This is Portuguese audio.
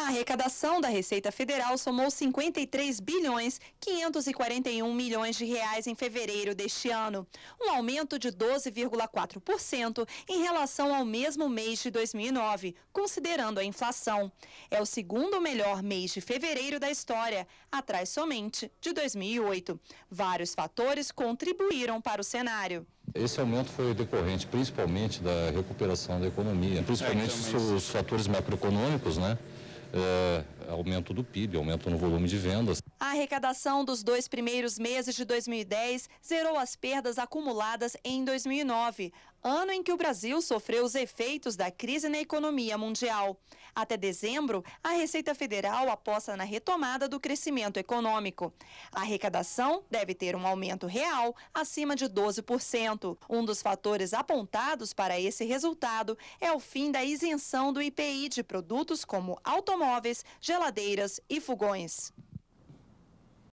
A arrecadação da Receita Federal somou 53 bilhões 541 milhões de reais em fevereiro deste ano, um aumento de 12,4% em relação ao mesmo mês de 2009, considerando a inflação. É o segundo melhor mês de fevereiro da história, atrás somente de 2008. Vários fatores contribuíram para o cenário. Esse aumento foi decorrente principalmente da recuperação da economia, principalmente é, os fatores macroeconômicos, né? 呃。aumento do PIB, aumento no volume de vendas. A arrecadação dos dois primeiros meses de 2010 zerou as perdas acumuladas em 2009, ano em que o Brasil sofreu os efeitos da crise na economia mundial. Até dezembro, a Receita Federal aposta na retomada do crescimento econômico. A arrecadação deve ter um aumento real acima de 12%. Um dos fatores apontados para esse resultado é o fim da isenção do IPI de produtos como automóveis, gelados geladeiras e fogões.